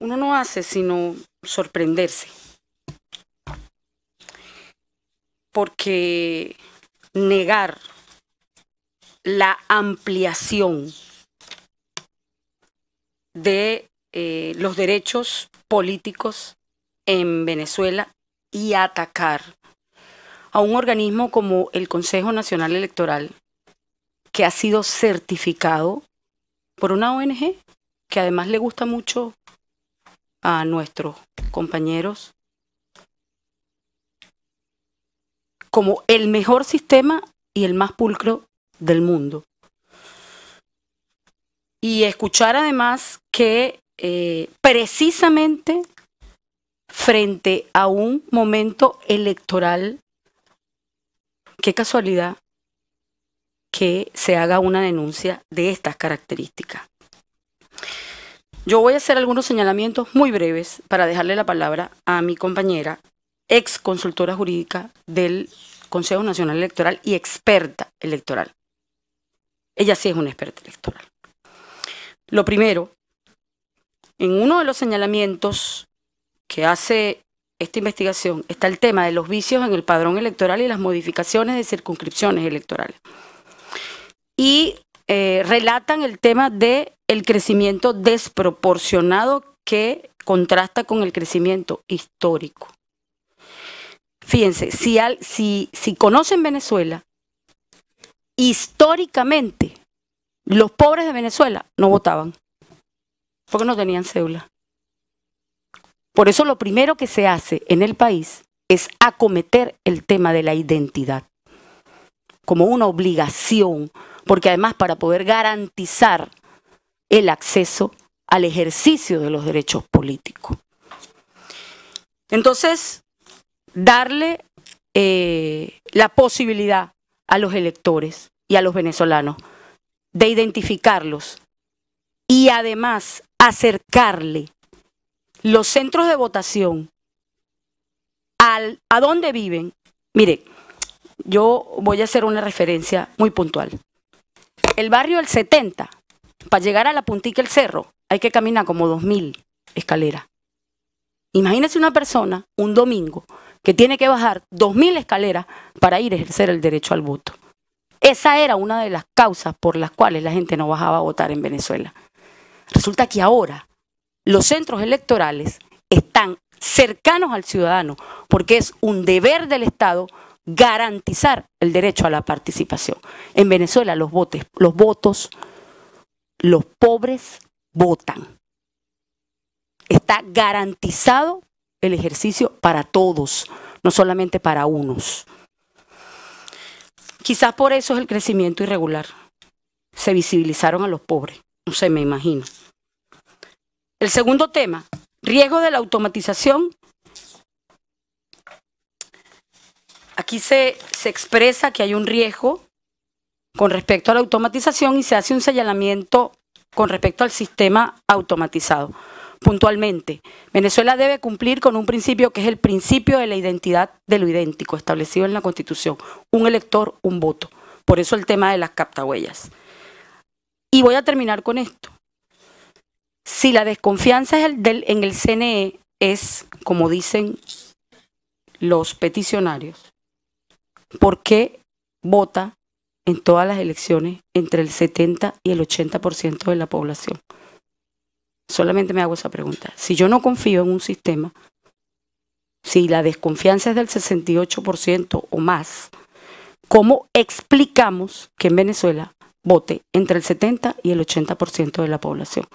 uno no hace sino sorprenderse. Porque negar la ampliación de eh, los derechos políticos en Venezuela y atacar a un organismo como el Consejo Nacional Electoral, que ha sido certificado por una ONG que además le gusta mucho a nuestros compañeros como el mejor sistema y el más pulcro del mundo. Y escuchar además que eh, precisamente frente a un momento electoral, qué casualidad que se haga una denuncia de estas características. Yo voy a hacer algunos señalamientos muy breves para dejarle la palabra a mi compañera, ex consultora jurídica del Consejo Nacional Electoral y experta electoral. Ella sí es una experta electoral. Lo primero, en uno de los señalamientos que hace esta investigación está el tema de los vicios en el padrón electoral y las modificaciones de circunscripciones electorales. Y eh, relatan el tema de el crecimiento desproporcionado que contrasta con el crecimiento histórico. Fíjense, si, al, si, si conocen Venezuela, históricamente los pobres de Venezuela no votaban porque no tenían cédula. Por eso lo primero que se hace en el país es acometer el tema de la identidad como una obligación porque además para poder garantizar el acceso al ejercicio de los derechos políticos. Entonces, darle eh, la posibilidad a los electores y a los venezolanos de identificarlos y además acercarle los centros de votación a donde viven. Mire, yo voy a hacer una referencia muy puntual el barrio el 70, para llegar a la puntica del cerro, hay que caminar como 2.000 escaleras. Imagínese una persona un domingo que tiene que bajar 2.000 escaleras para ir a ejercer el derecho al voto. Esa era una de las causas por las cuales la gente no bajaba a votar en Venezuela. Resulta que ahora los centros electorales están cercanos al ciudadano, porque es un deber del Estado garantizar el derecho a la participación. En Venezuela los votos, los votos, los pobres votan. Está garantizado el ejercicio para todos, no solamente para unos. Quizás por eso es el crecimiento irregular. Se visibilizaron a los pobres, no sé, me imagino. El segundo tema, riesgo de la automatización aquí se, expresa que hay un riesgo con respecto a la automatización y se hace un señalamiento con respecto al sistema automatizado. Puntualmente, Venezuela debe cumplir con un principio que es el principio de la identidad de lo idéntico establecido en la Constitución, un elector, un voto. Por eso el tema de las captahuellas. Y voy a terminar con esto. Si la desconfianza en el CNE es, como dicen los peticionarios, ¿Por qué vota en todas las elecciones entre el 70 y el 80% de la población? Solamente me hago esa pregunta. Si yo no confío en un sistema, si la desconfianza es del 68% o más, ¿cómo explicamos que en Venezuela vote entre el 70 y el 80% de la población?